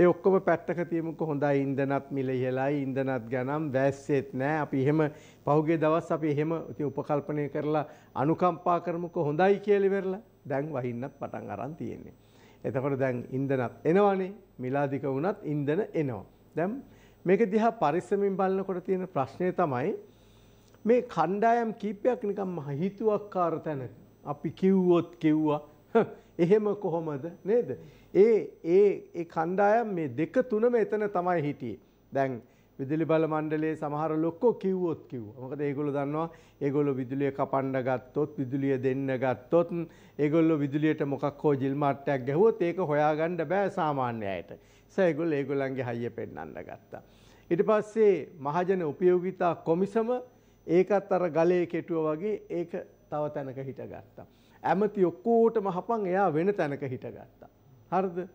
ඒ ඔක්කොම පැත්තක තියමුකෝ හොඳයි ඉන්ධනත් මිල ඉහළයි ඉන්ධනත් ගණන් වැස්සෙත් නෑ අපි එහෙම පහුගිය දවස් අපි එහෙම ඉතින් උපකල්පනය කරලා අනුකම්පා කරමුකෝ හොඳයි කියලා ඉවරලා දැන් වහින්නත් පටන් අරන් තියෙන්නේ. එතකොට දැන් ඉන්ධනත් එනවනේ මිලාදික වුණත් ඉන්ධන එනවා. දැන් මේක දිහා පරිස්සමින් බලනකොට තියෙන ප්‍රශ්නය තමයි මේ කණ්ඩායම් කීපයක් නිකම්ම හිතුවක්කාර තැනක අපි කිව්වොත් කිව්වා එහෙම කොහොමද නේද? ඒ ඒ ඒ කණ්ඩායම් මේ දෙක තුනම එතන තමයි හිටියේ. දැන් විදුලි බල මණ්ඩලයේ සමහර ලොක්කෝ කිව්වොත් කිව්වා. මොකද ඒගොල්ලෝ දන්නවා ඒගොල්ලෝ විදුලිය කපන්න ගත්තොත් විදුලිය දෙන්න ගත්තොත් ඒගොල්ලෝ විදුලියට මොකක් හෝ ජිල් මාට්ටයක් ගැහුවොත් ඒක හොයාගන්න බෑ සාමාන්‍ය අයට. ඒසයි ඒගොල්ලෝ ඒගොල්ලන්ගේ හයිය පෙන්වන්න ගත්තා. ඊට පස්සේ මහජන උපයෝගිතා කොමිසම ඒකත් අර ගලේ කෙටුව වගේ ඒක තව තැනක හිටගත්තා. ඇමති ඔක්කෝටම හපන් එයා වෙන තැනක හිටගත්තා. හරිද?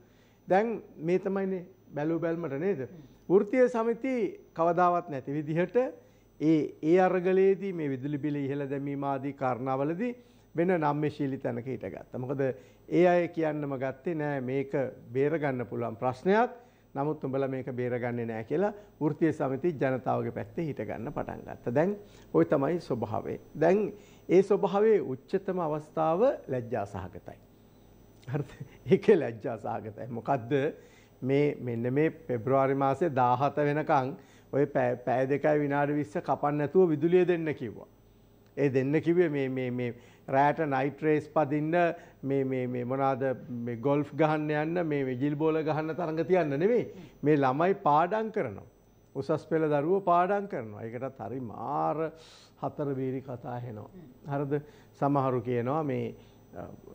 දැන් මේ තමයිනේ බැලූ බැල්මට නේද? වෘත්තීය සමිති කවදාවත් නැති විදිහට ඒ ඒ අරගලයේදී මේ විදුලි බිල ඉහළ දැමීම ආදී කාරණාවලදී වෙන නම්මශීලී තැනක හිටගත්තා. මොකද ඒ අය කියන්නම ගත්තේ නෑ මේක බේරගන්න පුළුවන් ප්‍රශ්නයක්. නමුත් උඹලා මේක බේරගන්නේ නෑ කියලා වෘත්තීය සමිති ජනතාවගේ පැත්තේ හිටගන්න පටන් ගත්තා. දැන් ওই තමයි ස්වභාවය. දැන් ඒ ස්වභාවයේ උච්චතම අවස්ථාව ලැජ්ජා සහගතයි. හරිද? ඒක ලැජ්ජා සහගතයි. මොකද්ද මේ මෙන්න මේ පෙබ්‍රවාරි මාසේ 17 වෙනකන් ඔය පැය දෙකයි විනාඩි 20 කපන්න නැතුව විදුලිය දෙන්න කිව්වා. ඒ දෙන්න කිව්වේ මේ මේ මේ රෑට නයිට් රේස් පදින්න මේ මේ මේ මොනවාද මේ ගොල්ෆ් ගහන්න යන්න මේ විජිල් බෝල ගහන්න තරඟ තියන්න නෙමෙයි. මේ ළමයි පාඩම් කරනවා. උසස් පෙළ දරුවෝ පාඩම් කරනවා. ඒකටත් හරි මාර හතරවීරි කතා හෙනවා. හරිද? සමහරු කියනවා මේ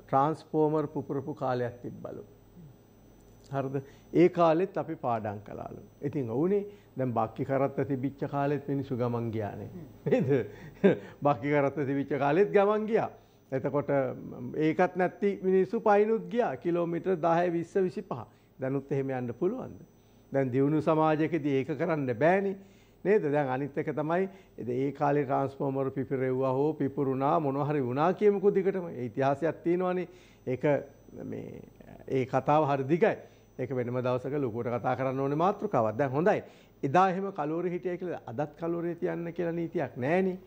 ට්‍රාන්ස්ෆෝමර් පුපුරපු කාලයක් තිබ්බලු. හරිද? ඒ කාලෙත් අපි පාඩම් කළාලු. ඉතින් ඔවුනේ දැන් බක්කි කරත්ත තිබිච්ච කාලෙත් මිනිස්සු ගමන් ගියානේ. නේද? බක්කි කරත්ත තිබිච්ච කාලෙත් ගමන් ගියා. එතකොට ඒකත් නැති මිනිස්සු පයින්ුත් ගියා කිලෝමීටර් 10 20 25. දැනුත් එහෙම යන්න පුළුවන්ද? දැන් දියුණු සමාජයකදී ඒක කරන්න බෑනේ නේද දැන් අනිත් එක තමයි ඒ කාලේ ට්‍රාන්ස්ෆෝමර් පිපිරෙව්වා හෝ පිපුරුණා මොනවා හරි වුණා කියමුකෝ දිගටම ඒ ඉතිහාසයක් තියෙනවානේ ඒක මේ ඒ කතාව හරි දිගයි ඒක වෙනම දවසක ලොකුවට කතා කරන්න ඕනේ මාතෘකාවක් දැන් හොඳයි එදා එහෙම කලෝරි හිටිය කියලා අදත් කලෝරේ තියන්න කියලා නීතියක් නැහැනේ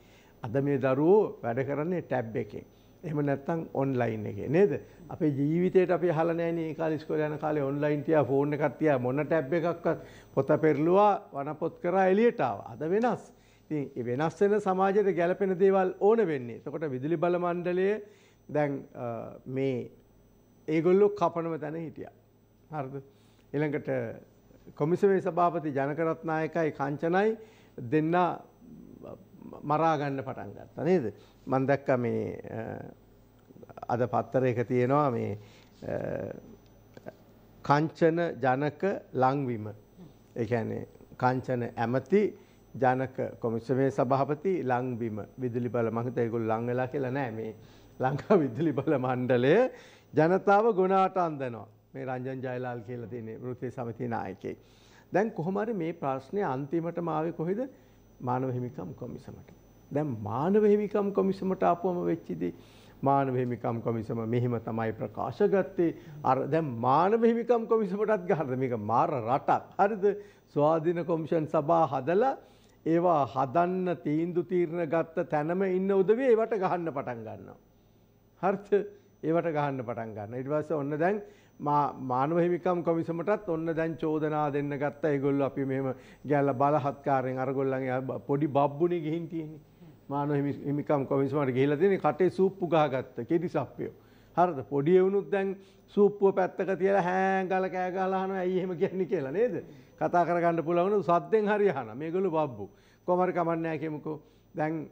අද මේ දරුවෝ වැඩ කරන්නේ ටැබ් එකේ එහෙම නැත්නම් ඔන්ලයින් එකේ නේද? අපේ ජීවිතේට අපි අහලා නැහැනේ ඒ කාලේ ඉස්කෝලේ යන කාලේ ඔන්ලයින් තියා ෆෝන් එකක් තියා මොන ටැබ් එකක්වත් පොත පෙරළුවා වනපොත් කරා එළියට ආවා. අද වෙනස්. ඉතින් මේ වෙනස් වෙන සමාජයට ගැළපෙන දේවල් ඕන වෙන්නේ. එතකොට විදුලි බල මණ්ඩලය දැන් මේ ඒගොල්ලෝ කපනම තැන හිටියා. හරිද? ඊළඟට කොමිසමේ සභාපති ජනකරත්නායකයි කංචනයි දෙන්නා මරා ගන්න පටන් ගත්තා නේද? මම දැක්කා මේ අද පත්තරයක තියෙනවා මේ කංචන ජනක ලංවීම. ඒ කියන්නේ කංචන ඇමති ජනක කොමිසමේ සභාපති ලංවීම විදුලි බල මම හිතා ඒගොල්ලෝ ලං වෙලා කියලා නෑ මේ ලංකා විදුලි බල මණ්ඩලය ජනතාව ගුණාට අන්දනවා. මේ රංජන් ජයලාල් කියලා තියෙන වෘත්තීය සමිතියේ නායකයෙක්. දැන් කොහොම හරි මේ ප්‍රශ්නේ අන්තිමටම ආවේ කොහෙද? මානව හිමිකම් කොමිසමට. දැන් මානව හිමිකම් කොමිසමට ආපුවම වෙච්ච දේ මානව හිමිකම් කොමිසම මෙහෙම තමයි ප්‍රකාශ ගත්තේ. අර දැන් මානව හිමිකම් කොමිසමටත් ගහනද මේක මාර රටක්. හරිද? ස්වාධීන කොමිෂන් සභා හදලා ඒවා හදන්න තීන්දු තීරණ ගත්ත තැනම ඉන්න උදවිය ඒවට ගහන්න පටන් ගන්නවා. හරිද? ඒවට ගහන්න පටන් ගන්න. ඊට පස්සේ ඔන්න දැන් මානව හිමිකම් කොමිසමටත් ඔන්න දැන් චෝදනා දෙන්න ගත්තා. ඒගොල්ලෝ අපි මෙහෙම ගැල්ලා බලහත්කාරයෙන් අරගොල්ලන්ගේ පොඩි බබ්බුනේ ගිහින් තියෙන්නේ. මානව හිමිකම් කොමිසමට ගිහිලා තියෙන්නේ කටේ සූප්පු ගහගත්ත කෙඩිසප්පියෝ. හරිද? පොඩි එවුනුත් දැන් සූප්පුව පැත්තක තියලා හෑංගල කෑ ගහලා අහනවා ඇයි එහෙම කියන්නේ කියලා නේද? කතා කරගන්න පුළුවන් උන සද්දෙන් හරි අහනවා. මේගොල්ලෝ බබ්බු. කොමර කමන්නේ කෙමුකෝ. දැන්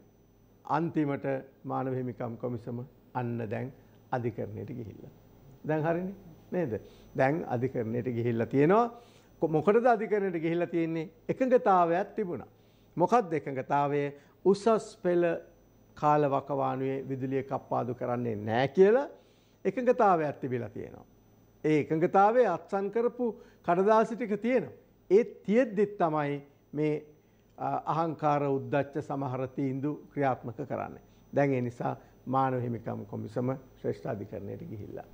අන්තිමට මානව හිමිකම් කොමිසම අන්න දැන් අධිකරණයට ගිහිල්ලා. දැන් හරිනේ. නේද? දැන් අධිකරණයට ගිහිල්ලා තියෙනවා. මොකටද අධිකරණයට ගිහිල්ලා තියෙන්නේ? එකඟතාවයක් තිබුණා. මොකක්ද එකඟතාවය? උසස් පෙළ කාලවකවානුවේ විදුලිය කප්පාදු කරන්නේ නැහැ කියලා එකඟතාවයක් තිබිලා තියෙනවා. ඒ එකඟතාවය අත්සන් කරපු කඩදාසි ටික තියෙනවා. ඒ තියෙද්දිත් තමයි මේ අහංකාර උද්දච්ච සමහර තීන්දු ක්‍රියාත්මක කරන්නේ. දැන් ඒ නිසා මානව හිමිකම් කොමිසම ශ්‍රේෂ්ඨාධිකරණයට ගිහිල්ලා